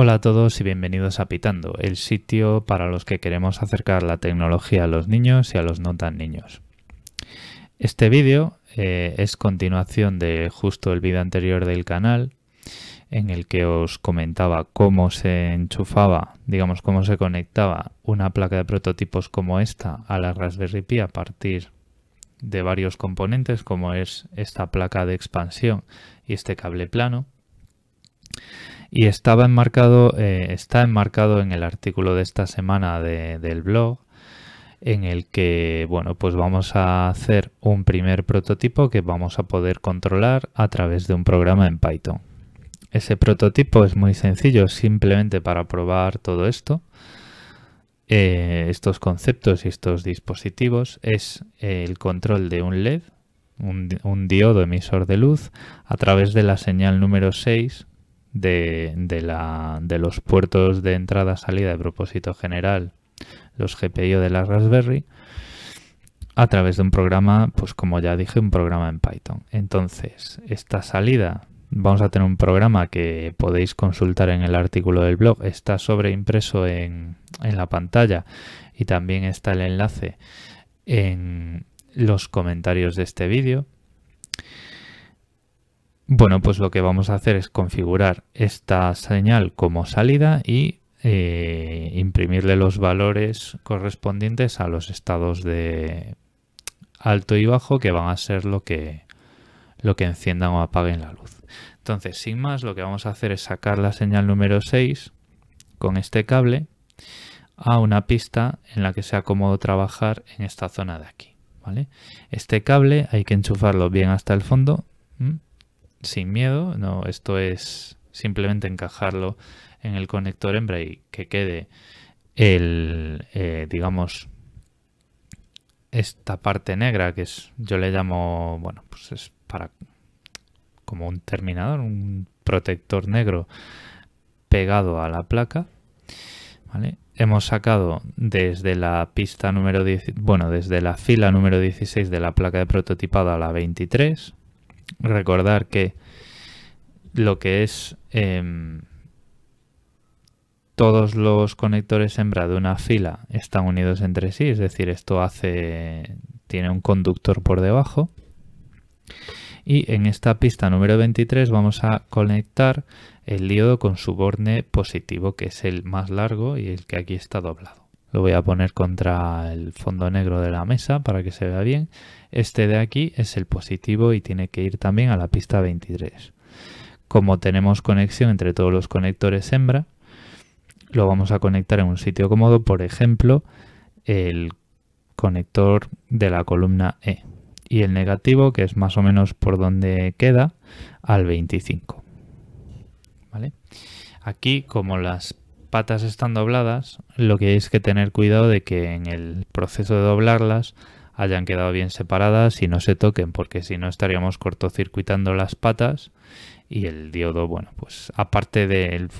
Hola a todos y bienvenidos a Pitando, el sitio para los que queremos acercar la tecnología a los niños y a los no tan niños. Este vídeo eh, es continuación de justo el vídeo anterior del canal en el que os comentaba cómo se enchufaba, digamos cómo se conectaba una placa de prototipos como esta a la Raspberry Pi a partir de varios componentes como es esta placa de expansión y este cable plano. Y estaba enmarcado, eh, está enmarcado en el artículo de esta semana del blog, en el que, bueno, pues vamos a hacer un primer prototipo que vamos a poder controlar a través de un programa en Python. Ese prototipo es muy sencillo, simplemente para probar todo esto, eh, estos conceptos y estos dispositivos, es eh, el control de un LED, un, un diodo emisor de luz, a través de la señal número 6 de, los puertos de entrada-salida de propósito general, los GPIO de la Raspberry, a través de un programa, pues como ya dije, un programa en Python. Entonces, esta salida, vamos a tener un programa que podéis consultar en el artículo del blog, está sobreimpreso en, en la pantalla y también está el enlace en los comentarios de este vídeo. Bueno, pues lo que vamos a hacer es configurar esta señal como salida y eh, imprimirle los valores correspondientes a los estados de alto y bajo que van a ser lo que, lo que enciendan o apaguen la luz. Entonces, sin más, lo que vamos a hacer es sacar la señal número 6 con este cable a una pista en la que sea cómodo trabajar en esta zona de aquí. ¿vale? Este cable hay que enchufarlo bien hasta el fondo sin miedo. No, esto es simplemente encajarlo en el conector hembra y que quede el, eh, digamos, esta parte negra que es, yo le llamo, bueno, pues es para como un terminador, un protector negro pegado a la placa. Hemos sacado desde la pista número bueno, desde la fila número 16 de la placa de prototipado a la 23, recordar que lo que es em, todos los conectores hembra de una fila están unidos entre sí, es decir, esto hace tiene un conductor por debajo. Y en esta pista número 23 vamos a conectar el diodo con su borne positivo, que es el más largo y el que aquí está doblado. Lo voy a poner contra el fondo negro de la mesa para que se vea bien. Este de aquí es el positivo y tiene que ir también a la pista 23. Como tenemos conexión entre todos los conectores hembra, lo vamos a conectar en un sitio cómodo, por ejemplo, el conector de la columna E y el negativo, que es más o menos por donde queda, al 25. ¿Vale? Aquí, como las patas están dobladas, lo que es que tener cuidado de que en el proceso de doblarlas hayan quedado bien separadas y no se toquen, porque si no estaríamos cortocircuitando las patas y el diodo, bueno, pues aparte del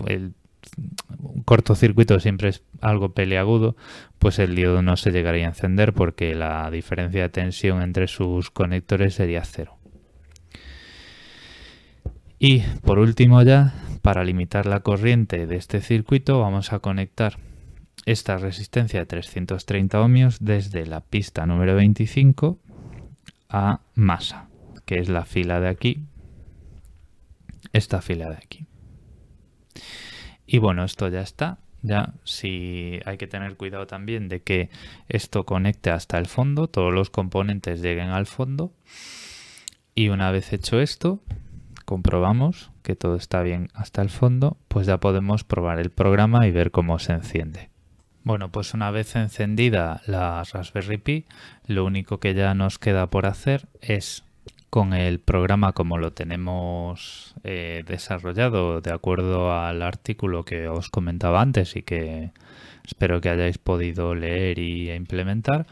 cortocircuito siempre es algo peleagudo, pues el diodo no se llegaría a encender porque la diferencia de tensión entre sus conectores sería cero. Y por último ya para limitar la corriente de este circuito vamos a conectar esta resistencia de 330 ohmios desde la pista número 25 a masa, que es la fila de aquí, esta fila de aquí. Y bueno, esto ya está. Ya, si hay que tener cuidado también de que esto conecte hasta el fondo, todos los componentes lleguen al fondo. Y una vez hecho esto, comprobamos que todo está bien hasta el fondo, pues ya podemos probar el programa y ver cómo se enciende. Bueno, pues una vez encendida la Raspberry Pi, lo único que ya nos queda por hacer es con el programa como lo tenemos eh, desarrollado de acuerdo al artículo que os comentaba antes y que espero que hayáis podido leer y implementar,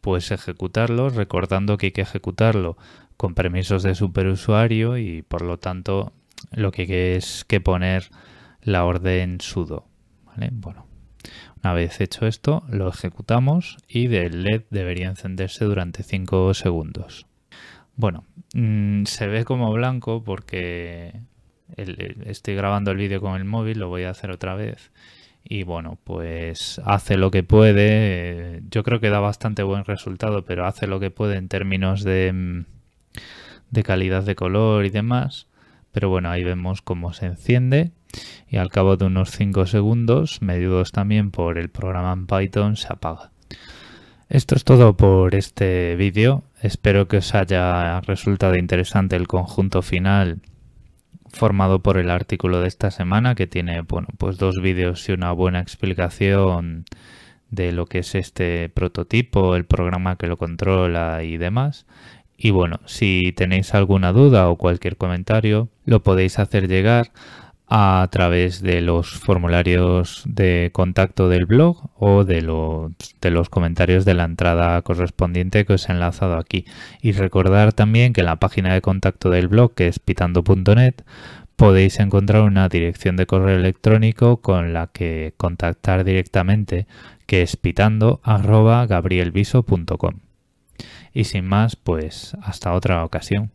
pues ejecutarlo, recordando que hay que ejecutarlo con permisos de superusuario y por lo tanto lo que es que poner la orden sudo. Bueno, una vez hecho esto, lo ejecutamos y del LED debería encenderse durante 5 segundos. Bueno, mm, se ve como blanco porque estoy grabando el vídeo con el móvil, lo voy a hacer otra vez. Y bueno, pues hace lo que puede. Eh, yo creo que da bastante buen resultado, pero hace lo que puede en términos de... Mm, de calidad de color y demás. Pero bueno, ahí vemos cómo se enciende y al cabo de unos 5 segundos, medidos también por el programa en Python, se apaga. Esto es todo por este vídeo. Espero que os haya resultado interesante el conjunto final formado por el artículo de esta semana que tiene bueno, pues dos vídeos y una buena explicación de lo que es este prototipo, el programa que lo controla y demás. Y bueno, si tenéis alguna duda o cualquier comentario, lo podéis hacer llegar a través de los formularios de contacto del blog o de los, comentarios de la entrada correspondiente que os he enlazado aquí. Y recordar también que en la página de contacto del blog, que es pitando.net, podéis encontrar una dirección de correo electrónico con la que contactar directamente, que es pitando.gabrielviso.com. Y sin más, pues hasta otra ocasión.